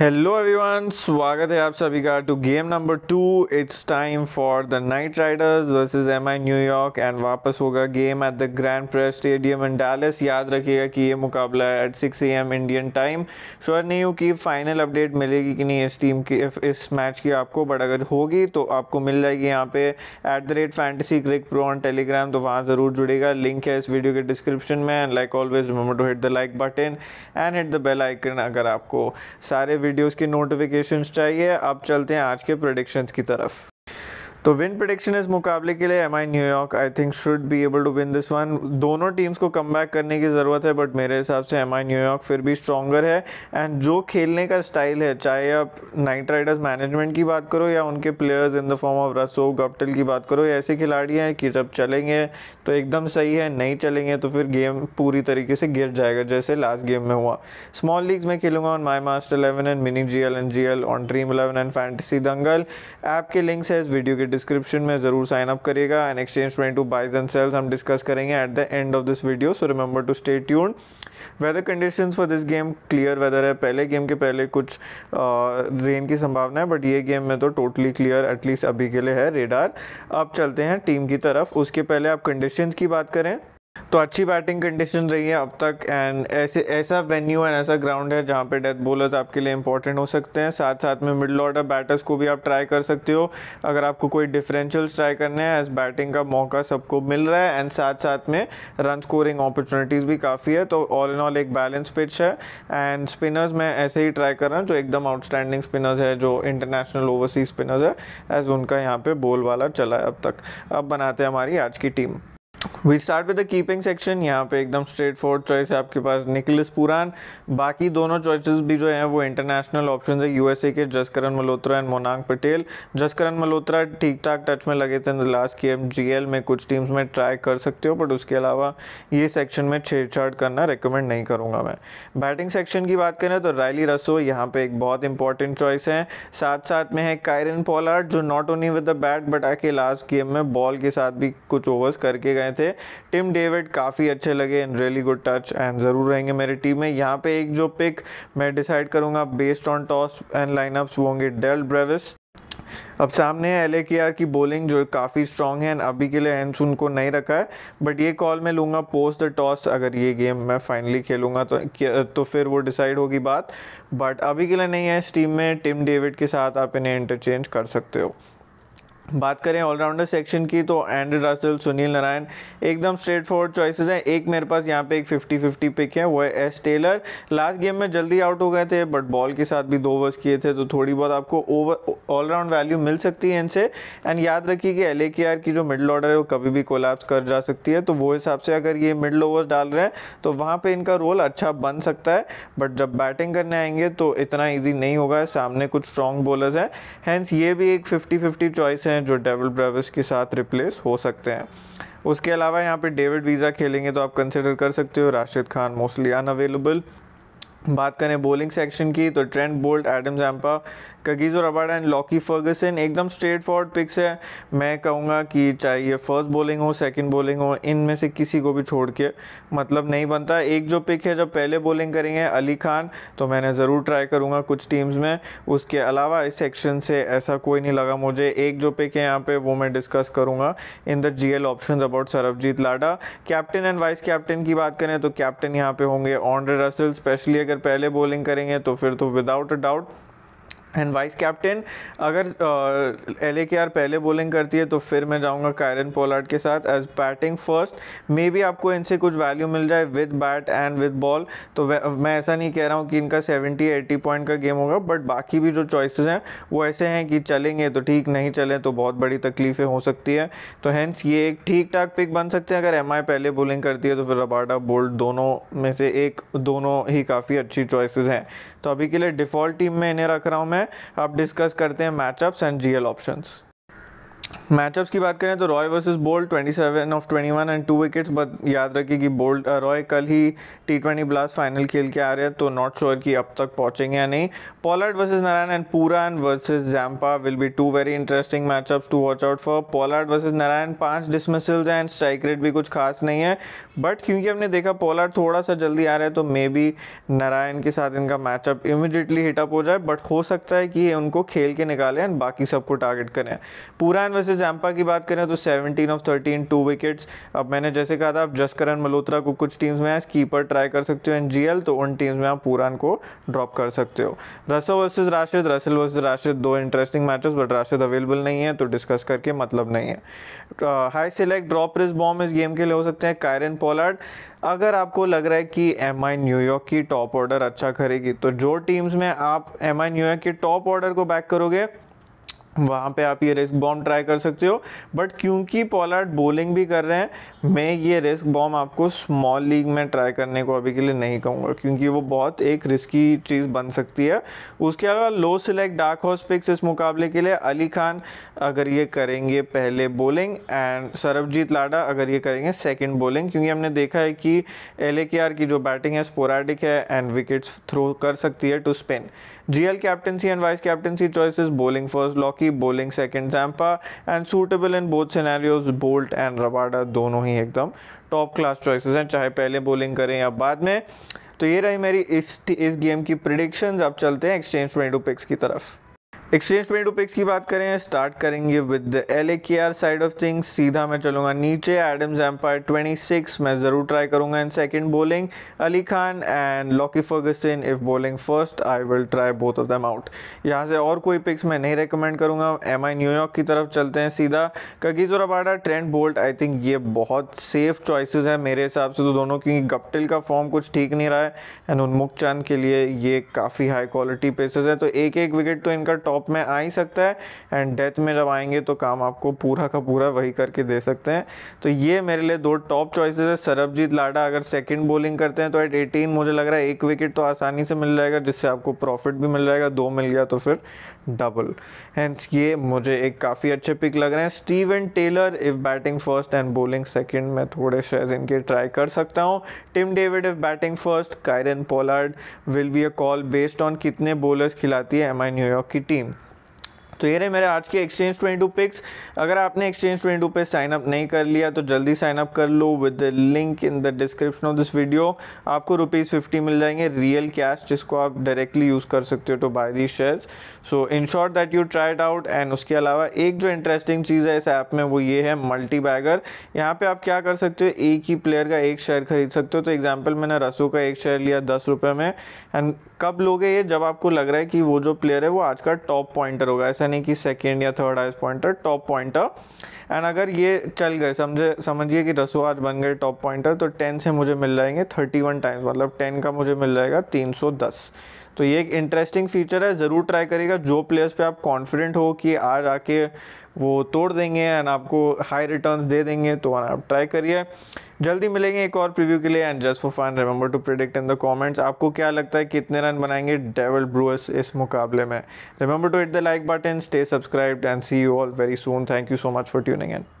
hello everyone स्वागत है आप सभी का two game number two it's time for the knight riders versus M I New York and वापस होगा game at the grand prairie stadium in Dallas याद रखिएगा कि ये मुकाबला है at six AM Indian time sure नहीं हूँ कि फाइनल अपडेट मिलेगी कि नहीं इस टीम की इस मैच की आपको बट अगर होगी तो आपको मिल जाएगी यहाँ पे at the rate fantasy click pro on Telegram तो वहाँ ज़रूर जुड़ेगा लिंक है इस वीडियो के डिस्क्रिप्शन में and like always remember to hit the like button and hit the bell icon अगर आपको सारे वीडियोस की नोटिफिकेशंस चाहिए अब चलते हैं आज के प्रोडिक्शंस की तरफ तो विन प्रडिक्शन इस मुकाबले के लिए M I New York I think should be able to win this one दोनों टीम्स को कम बैक करने की ज़रूरत है बट मेरे हिसाब से एम आई न्यूयॉर्क फिर भी स्ट्रॉगर है एंड जो खेलने का स्टाइल है चाहे आप नाइट राइडर्स मैनेजमेंट की बात करो या उनके players in the form of Rossouw Guptill की बात करो ऐसे खिलाड़ी हैं कि जब चलेंगे तो एकदम सही है नहीं चलेंगे तो फिर गेम पूरी तरीके से गिर जाएगा जैसे लास्ट गेम में हुआ स्मॉल लीग्स में खेलूंगा on my master eleven and mini G L and G L on dream eleven and fantasy Dangal app के लिंक्स है इस वीडियो के डिस्क्रिप्शन में ज़रूर साइन अप करिएगा and exchange twenty two buys and sells हम डिस्कस करेंगे at the end of this video so remember to stay tuned weather conditions for this game clear weather है पहले गेम के पहले कुछ रेन की संभावना है बट ये गेम में तो टोटली क्लियर एटलीस्ट अभी के लिए है रेडार अब चलते हैं टीम की तरफ उसके पहले आप कंडीशंस की बात करें तो अच्छी बैटिंग कंडीशन रही है अब तक एंड ऐसे ऐसा वेन्यू एंड ऐसा ग्राउंड है जहाँ पे डेथ बॉलर्स आपके लिए इंपॉर्टेंट हो सकते हैं साथ साथ में मिडल ऑर्डर बैटर्स को भी आप ट्राई कर सकते हो अगर आपको कोई डिफरेंशियल्स ट्राई करने हैं एज बैटिंग का मौका सबको मिल रहा है एंड साथ साथ में रन स्कोरिंग अपॉर्चुनिटीज़ भी काफ़ी है तो ऑल इन ऑल एक बैलेंस पिच है एंड स्पिनर्स मैं ऐसे ही ट्राई कर रहा हूँ जो एकदम आउटस्टैंडिंग स्पिनर्स है जो इंटरनेशनल ओवरसीज स्पिनर्स है एज उनका यहाँ पर बोल वाला चला है अब तक अब बनाते हैं हमारी आज की team we start with the keeping section यहाँ पे एकदम स्ट्रेट फॉर्ड चॉइस है आपके पास निकलिस पुरान बाकी दोनों चॉइसेस भी जो हैं वो इंटरनेशनल ऑप्शन है यूएसए के जसकरण मल्होत्रा एंड मोनांग पटेल जसकरण मल्होत्रा ठीक ठाक टच में लगे थे लास्ट के एम जी एल में कुछ टीम्स में ट्राई कर सकते हो बट उसके अलावा ये सेक्शन में छेड़छाड़ करना रिकमेंड नहीं करूँगा मैं बैटिंग सेक्शन की बात करें तो रायली रसो यहाँ पे एक बहुत इंपॉर्टेंट चॉइस है साथ साथ में है कायरन पॉलार्ट जो not only with the bat but आके लास्ट गेम में बॉल के साथ भी कुछ ओवर्स करके गए थे थे टिम डेविड काफ़ी अच्छे लगे in really good touch and ज़रूर रहेंगे मेरी टीम में यहाँ पे एक जो पिक मैं डिसाइड करूँगा based on toss and lineups वो होंगे डेल ब्रेविस अब सामने है एल की बॉलिंग जो काफ़ी स्ट्रॉन्ग है एंड अभी के लिए हैंस उनको नहीं रखा है बट ये कॉल मैं लूँगा पोस्ट द टॉस अगर ये गेम मैं फाइनली खेलूँगा तो तो फिर वो डिसाइड होगी बात बट अभी के लिए नहीं है इस टीम में टिम डेविड के साथ आप इन्हें इंटरचेंज कर सकते हो बात करें ऑलराउंडर सेक्शन की तो एंड रसल सुनील नारायण एकदम स्ट्रेट फॉरवर्ड चॉइसेस हैं एक मेरे पास यहाँ पे एक 50-50 पिक है वो है एस टेलर लास्ट गेम में जल्दी आउट हो गए थे बट बॉल के साथ भी दो ओवर्स किए थे तो थोड़ी बहुत आपको ओवर ऑलराउंड वैल्यू मिल सकती है इनसे एंड याद रखिए कि एल की जो मिडल ऑर्डर है वो कभी भी कोलैप्स कर जा सकती है तो वो हिसाब से अगर ये मिडल ओवर्स डाल रहे हैं तो वहाँ पर इनका रोल अच्छा बन सकता है बट जब बैटिंग करने आएंगे तो इतना ईजी नहीं होगा सामने कुछ स्ट्रॉन्ग बॉलर्स हैं हैंस ये भी एक फिफ्टी फिफ्टी चॉइस है हैं जो डेविल ब्रेविस के साथ रिप्लेस हो सकते हैं उसके अलावा यहाँ पे डेविड वीज़ा खेलेंगे तो आप कंसिडर कर सकते हो राशिद खान मोस्टली अनअवेलेबल बात करें बोलिंग सेक्शन की तो Trent Boult Adam Zampa Kagiso Rabada and Lockie Ferguson एकदम स्ट्रेट फॉरवर्ड पिक्स है मैं कहूँगा कि चाहे ये फर्स्ट बॉलिंग हो सेकंड बॉलिंग हो इनमें से किसी को भी छोड़ के मतलब नहीं बनता एक जो पिक है जब पहले बॉलिंग करेंगे अली खान तो मैंने ज़रूर ट्राई करूँगा कुछ टीम्स में उसके अलावा इस सेक्शन से ऐसा कोई नहीं लगा मुझे एक जो पिक है यहाँ पर वो मैं डिस्कस करूँगा in the G L option about Sarabjit Ladda captain and vice captain की बात करें तो कैप्टन यहाँ पर होंगे ऑनरे रसल स्पेशली अगर पहले बॉलिंग करेंगे तो फिर तो without a doubt and vice captain अगर एल ए के आर पहले बॉलिंग करती है तो फिर मैं जाऊंगा कायरन पोलार्ड के साथ as batting first maybe आपको इनसे कुछ वैल्यू मिल जाए with bat and with ball तो मैं ऐसा नहीं कह रहा हूँ कि इनका 70 80 पॉइंट का गेम होगा बट बाकी भी जो चॉइसेस हैं वो ऐसे हैं कि चलेंगे तो ठीक नहीं चले तो बहुत बड़ी तकलीफ़ें हो सकती है तो हैंस ये एक ठीक ठाक पिक बन सकते हैं अगर एम पहले बॉलिंग करती है तो फिर रबाडा बोल्ट दोनों में से एक दोनों ही काफ़ी अच्छी चॉइसिस हैं तो अभी के लिए डिफ़ॉल्ट टीम में इन्हें रख रहा हूँ मैं हैं अब डिस्कस करते हैं matchups and GL options matchups की बात करें तो Roy versus Boult 27 off 21 and two wickets but याद रखिए कि बोल्ट रॉय कल ही टी ट्वेंटी ब्लास्ट फाइनल खेल के आ रहे हैं तो नॉट श्योर कि अब तक पहुंचेंगे या नहीं Pollard versus Narine and and versus Zampa will be two very interesting matchups to watch out for Pollard versus Narine पांच डिसमिसल्स एंड स्ट्राइक रेट भी कुछ खास नहीं है बट क्योंकि हमने देखा पॉलर्ड थोड़ा सा जल्दी आ रहा है तो मे बी नारायण के साथ इनका मैचअप इमिजिएटली हिटअप हो जाए बट हो सकता है कि ये उनको खेल के निकालें एंड बाकी सबको टारगेट करें एंड वैसे जैम्पा की बात करें तो 17 ऑफ 13 टू विकेट्स अब मैंने जैसे कहा था आप जसकरण मल्होत्रा को कुछ टीम्स में कीपर ट्राई कर सकते हो एन जी तो उन टीम्स में आप पूरान को ड्रॉप कर सकते हो Rossouw versus Rashid Russell versus Rashid दो interesting matches but Rashid available नहीं है तो डिस्कस करके मतलब नहीं है high select drop risk bomb इस गेम के लिए हो सकते हैं कायरन पोलार्ड अगर आपको लग रहा है कि एम आई न्यूयॉर्क की टॉप ऑर्डर अच्छा करेगी तो जो टीम्स में आप एम आई न्यूयॉर्क की टॉप ऑर्डर को बैक करोगे वहाँ पे आप ये रिस्क बॉम्ब ट्राई कर सकते हो बट क्योंकि पॉलार्ड बॉलिंग भी कर रहे हैं मैं ये रिस्क बॉम आपको स्मॉल लीग में ट्राई करने को अभी के लिए नहीं कहूँगा क्योंकि वो बहुत एक रिस्की चीज़ बन सकती है उसके अलावा low select dark horse picks इस मुकाबले के लिए अली खान अगर ये करेंगे पहले बॉलिंग एंड सरबजीत लाडा अगर ये करेंगे सेकेंड बॉलिंग क्योंकि हमने देखा है कि एल की जो बैटिंग है स्पोराडिक है एंड विकेट्स थ्रो कर सकती है टू स्पिन जी captaincy and vice captaincy choice bowling first lock Rocky bowling second Zampa and suitable in both scenarios Bolt and Rabada दोनों ही एकदम टॉप क्लास चॉइसेस हैं चाहे पहले बोलिंग करें या बाद में तो ये रही मेरी इस इस गेम की प्रिडिक्शंस अब चलते हैं एक्सचेंज ट्वेंटू पिक्स की तरफ एक्सचेंज ट्रेड ओपिक्स की बात करें स्टार्ट करेंगे with the L A K are side of things सीधा मैं चलूंगा नीचे एडम्स एम्पायर 26 मैं ज़रूर ट्राई करूंगा and second bowling Ali Khan and Lockie Ferguson if bowling first I will try both of them out यहाँ से और कोई पिक्स मैं नहीं रिकमेंड करूँगा एम आई न्यूयॉर्क की तरफ चलते हैं सीधा Kagiso Rabada Trent Boult I think ये बहुत सेफ चॉइसिस हैं मेरे हिसाब से तो दोनों क्योंकि गप्टिल का फॉर्म कुछ ठीक नहीं रहा है एंड उन्मुख चंद के लिए ये काफ़ी हाई क्वालिटी पेसेस है तो एक एक विकेट तो इनका टॉप टॉप में आ ही सकता है एंड डेथ में जब आएंगे तो काम आपको पूरा का पूरा वही करके दे सकते हैं तो ये मेरे लिए दो टॉप चॉइसेस है सरबजीत लाडा अगर सेकंड बॉलिंग करते हैं तो एट एटीन मुझे लग रहा है एक विकेट तो आसानी से मिल जाएगा जिससे आपको प्रॉफिट भी मिल जाएगा दो मिल गया तो फिर डबल हैंस ये मुझे एक काफ़ी अच्छे पिक लग रहे हैं Steven Taylor if batting first and bowling second मैं थोड़े शेयर इनके ट्राई कर सकता हूँ Tim David if batting first Kieron Pollard will be a call based on कितने बोलर्स खिलाती है एम आई न्यूयॉर्क की टीम तो ये रहे मेरे आज के एक्सचेंज ट्वेंटी पिक्स अगर आपने एक्सचेंज ट्वेंटी पे साइन अप नहीं कर लिया तो जल्दी साइन अप कर लो with the link in the description of this video आपको रुपीज़ फिफ्टी मिल जाएंगे रियल कैश जिसको आप डायरेक्टली यूज़ कर सकते हो to buy the shares so in short that you try it out and उसके अलावा एक जो इंटरेस्टिंग चीज़ है इस ऐप में वो ये है मल्टी बैगर यहाँ पर आप क्या कर सकते हो एक ही प्लेयर का एक शेयर खरीद सकते हो तो एग्जाम्पल मैंने रसो का एक शेयर लिया दस रुपये में एंड कब लोगे ये जब आपको लग रहा है कि वो जो प्लेयर है वो आज का टॉप पॉइंटर होगा ऐसा नहीं कि सेकेंड या थर्ड हाइस पॉइंटर टॉप पॉइंटर एंड अगर ये चल गए समझे समझिए कि रसो आज बन गए टॉप पॉइंटर तो टेन से मुझे मिल जाएंगे थर्टी वन टाइम्स मतलब टेन का मुझे मिल जाएगा तीन सौ दस तो ये एक इंटरेस्टिंग फीचर है ज़रूर ट्राई करिएगा जो प्लेयर्स पे आप कॉन्फिडेंट हो कि आज आके वो तोड़ देंगे एंड आपको हाई रिटर्न्स दे देंगे तो आप ट्राई करिए जल्दी मिलेंगे एक और प्रीव्यू के लिए and just for fun remember to predict in the comments आपको क्या लगता है कितने रन बनाएंगे डेवल ब्रूअर्स इस मुकाबले में remember to hit the like button stay subscribe and see you all very soon thank you so much for tuning and